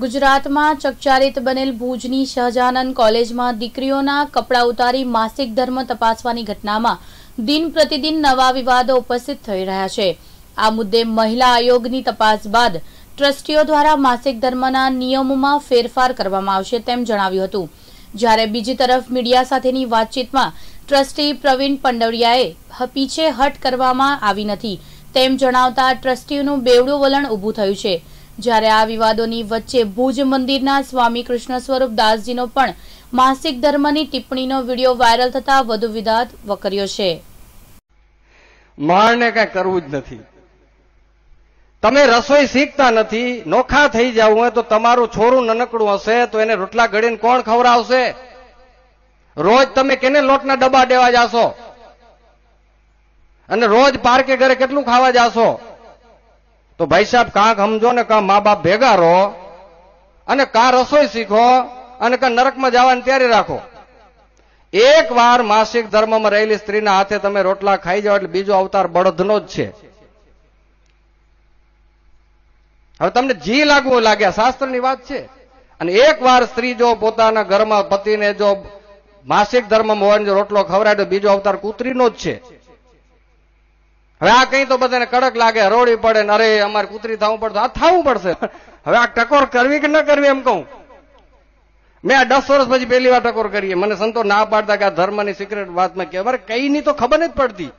ગુજરાતમાં ચકચારિત બનેલ ભુજની શહજાનંદ કોલેજમાં દીકરીઓના કપડાં ઉતારી માસિક ધર્મ તપાસવાની ઘટનામાં દિન પ્રતિદિન નવા વિવાદો ઉપસ્થિત થઈ રહ્યા છે આ મુદ્દે મહિલા આયોગની તપાસ બાદ ટ્રસ્ટીઓ દ્વારા માસિક ધર્મના નિયમોમાં ફેરફાર કરવામાં આવશે તેમ જણાવ્યું હતું જ્યારે બીજી તરફ મીડિયા સાથેની વાતચીતમાં ટ્રસ્ટી પ્રવીણ પંડવડિયાએ પીછે હટ કરવામાં આવી નથી તેમ જણાવતા ટ્રસ્ટીઓનું બેવડું વલણ ઊભું થયું છે જ્યારે આ વિવાદોની વચ્ચે ભુજ મંદિરના સ્વામી કૃષ્ણ સ્વરૂપ દાસજીનો પણ માસિક ધર્મની ટિપ્પણીનો વિડીયો વાયરલ થતા વધુ વિવાદ વકર્યો છે માણને કઈ કરવું જ નથી તમે રસોઈ શીખતા નથી નોખા થઈ જવું હોય તો તમારું છોરું નનકડું હશે તો એને રોટલા ઘડીને કોણ ખવડાવશે રોજ તમે કેને લોટના ડબ્બા દેવા જાશો અને રોજ પાર્કે ઘરે કેટલું ખાવા જાશો તો ભાઈ સાહેબ કાંક સમજો ને કાં મા બાપ ભેગા રહો અને કાં રસોઈ શીખો અને કાં નરકમાં જવાની તૈયારી રાખો એક વાર માસિક ધર્મમાં રહેલી સ્ત્રીના હાથે તમે રોટલા ખાઈ જાઓ એટલે બીજો અવતાર બળદનો જ છે હવે તમને જી લાગવું લાગ્યા શાસ્ત્રની વાત છે અને એક વાર સ્ત્રી જો પોતાના ઘરમાં પતિને જો માસિક ધર્મમાં હોય રોટલો ખવડાય તો બીજો અવતાર કૂતરીનો જ છે હવે આ કઈ તો બધાને કડક લાગે હરોળી પડે ને અરે અમારે કૂતરી થવું પડશે આ થવું પડશે હવે આ ટકોર કરવી કે ન કરવી એમ કહું મેં આ દસ વર્ષ પછી પહેલી વાર ટકોર કરીએ મને સંતો ના પાડતા કે આ ધર્મની સિક્રેટ વાતમાં કે કઈ કઈની તો ખબર નથી પડતી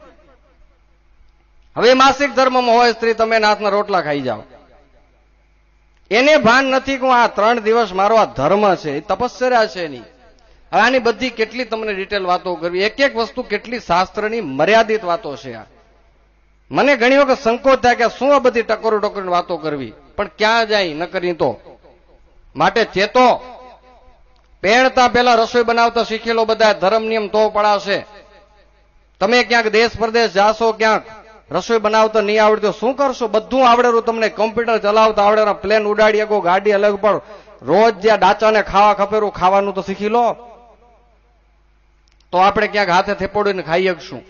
હવે માસિક ધર્મમાં હોય સ્ત્રી તમે નાથના રોટલા ખાઈ જાઓ એને ભાન નથી કે આ ત્રણ દિવસ મારો આ ધર્મ છે એ તપસ્યા છે એની હવે આની બધી કેટલી તમને ડિટેલ વાતો કરવી એક એક વસ્તુ કેટલી શાસ્ત્રની મર્યાદિત વાતો છે આ મને ઘણી વખત સંકોચ થાય કે શું આ બધી ટકોરો ટકોરની વાતો કરવી પણ ક્યાં જાય ન કરી તો માટે ચેતો પહેણતા પહેલા રસોઈ બનાવતા શીખેલો બધા ધર્મ નિયમ તો પડાશે તમે ક્યાંક દેશ પરદેશ જાશો ક્યાંક રસોઈ બનાવતો નહીં આવડતો શું કરશો બધું આવડેલું તમને કમ્પ્યુટર ચલાવતા આવડેલા પ્લેન ઉડાડી શકો ગાડી અલગ પણ રોજ જ્યાં ડાચાને ખાવા ખપેરું ખાવાનું તો શીખી લો તો આપણે ક્યાંક હાથે થેપોડીને ખાઈ શકશું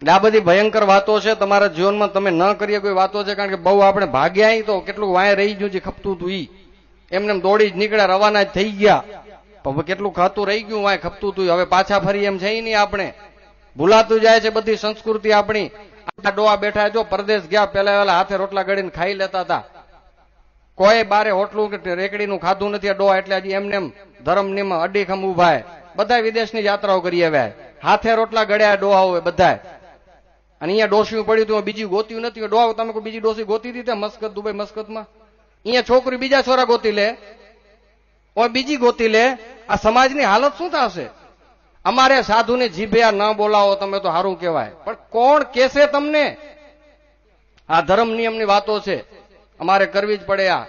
એટલે આ બધી ભયંકર વાતો છે તમારા જીવનમાં તમે ન કરીએ કોઈ વાતો છે કારણ કે બહુ આપણે ભાગ્યા તો કેટલું વાય રહી ગયું છે ખપતું હતું ઈ એમને દોડી જ નીકળ્યા રવાના જ થઈ ગયા કેટલું ખાતું રહી ગયું વાય ખપતું તું હવે પાછા ફરી એમ છે નહીં આપણે ભૂલાતું જાય છે બધી સંસ્કૃતિ આપણી આ ડોવા બેઠા જો પરદેશ ગયા પેલા પેલા હાથે રોટલા ગળીને ખાઈ લેતા હતા કોઈ બારે હોટલું કે રેકડીનું ખાધું નથી આ ડોવા એટલે હજી એમને એમ ધર્મ નિમ અડીખમ ઉભાય બધા વિદેશની યાત્રાઓ કરી આવ્યા હાથે રોટલા ગળ્યા હોય બધા અને અહીંયા ડોસિયું પડ્યું હતું બીજી ગોત્યું નથી ડોવ તમે કોઈ બીજી ડોસી ગોતી હતી ત્યાં મસ્કત દુબઈ મસ્કતમાં અહીંયા છોકરી બીજા છોરા ગોતી લે બીજી ગોતી લે આ સમાજની હાલત શું થશે અમારે સાધુને જીભે આ ન બોલાવો તમે તો સારું કહેવાય પણ કોણ કેસે તમને આ ધર્મ નિયમની વાતો છે અમારે કરવી જ પડે આ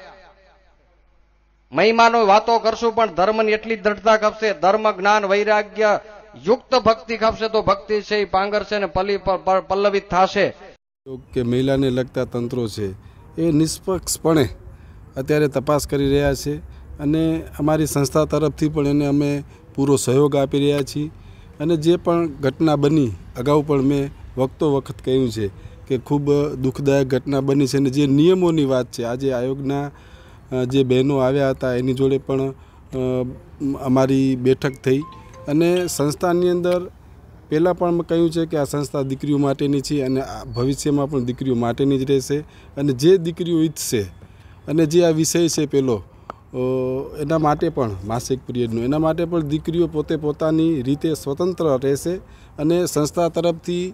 મહિમાનો વાતો કરશું પણ ધર્મની એટલી દ્રઢતા કપશે ધર્મ જ્ઞાન વૈરાગ્ય યુક્ત ભક્તિ ખાપશે તો ભક્તિ છે એ પાંગરશે ને પલ્લી પલ્લવિત થશે કે મહિલાને લગતા તંત્રો છે એ નિષ્પક્ષપણે અત્યારે તપાસ કરી રહ્યા છે અને અમારી સંસ્થા તરફથી પણ એને અમે પૂરો સહયોગ આપી રહ્યા છીએ અને જે પણ ઘટના બની અગાઉ પણ મેં વખતો વખત કહ્યું છે કે ખૂબ દુઃખદાયક ઘટના બની છે અને જે નિયમોની વાત છે આજે આયોગના જે બહેનો આવ્યા હતા એની જોડે પણ અમારી બેઠક થઈ અને સંસ્થાની અંદર પહેલાં પણ અમે કહ્યું છે કે આ સંસ્થા દીકરીઓ માટેની છે અને ભવિષ્યમાં પણ દીકરીઓ માટેની જ રહેશે અને જે દીકરીઓ ઈચ્છશે અને જે આ વિષય છે પેલો એના માટે પણ માસિક પિરિયડનો એના માટે પણ દીકરીઓ પોતે પોતાની રીતે સ્વતંત્ર રહેશે અને સંસ્થા તરફથી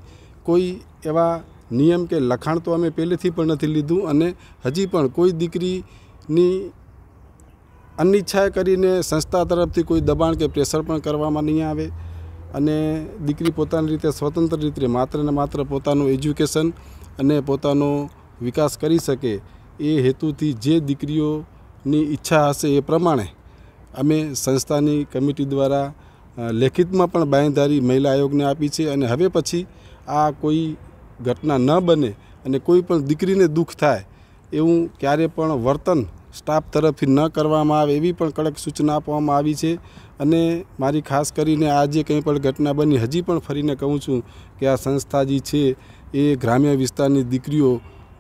કોઈ એવા નિયમ કે લખાણ તો અમે પહેલેથી પણ નથી લીધું અને હજી પણ કોઈ દીકરીની અનિચ્છાએ કરીને સંસ્થા તરફથી કોઈ દબાણ કે પ્રેશર પણ કરવામાં નહીં આવે અને દીકરી પોતાની રીતે સ્વતંત્ર રીતે માત્ર ને માત્ર પોતાનું એજ્યુકેશન અને પોતાનો વિકાસ કરી શકે એ હેતુથી જે દીકરીઓની ઈચ્છા હશે એ પ્રમાણે અમે સંસ્થાની કમિટી દ્વારા લેખિતમાં પણ બાંયધારી મહિલા આયોગને આપી છે અને હવે પછી આ કોઈ ઘટના ન બને અને કોઈ પણ દીકરીને દુઃખ થાય એવું ક્યારે પણ વર્તન સ્ટાફ તરફથી ન કરવામાં આવે એવી પણ કડક સૂચના આપવામાં આવી છે અને મારી ખાસ કરીને આ જે કંઈ પણ ઘટના બની હજી પણ ફરીને કહું છું કે આ સંસ્થા જે છે એ ગ્રામ્ય વિસ્તારની દીકરીઓ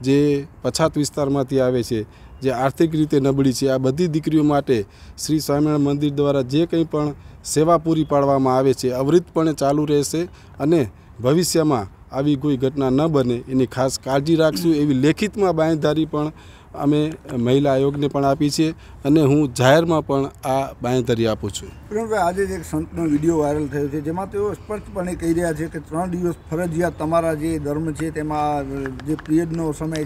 જે પછાત વિસ્તારમાંથી આવે છે જે આર્થિક રીતે નબળી છે આ બધી દીકરીઓ માટે શ્રી સ્વામિનારાયણ મંદિર દ્વારા જે કંઈ પણ સેવા પૂરી પાડવામાં આવે છે અવરિતપણે ચાલુ રહેશે અને ભવિષ્યમાં આવી કોઈ ઘટના ન બને એની ખાસ કાળજી રાખશું એવી લેખિતમાં બાંધધારી પણ અમે મહિલા આયોગને પણ આપી છે અને હું જાહેરમાં પણ આ બાંયધરી આપું છું પ્રેમભાઈ આજે એક સંતનો વિડીયો વાયરલ થયો છે જેમાં તેઓ સ્પષ્ટપણે કહી રહ્યા છે કે ત્રણ દિવસ ફરજિયાત તમારા જે ધર્મ છે તેમાં જે પિરિયડનો સમય છે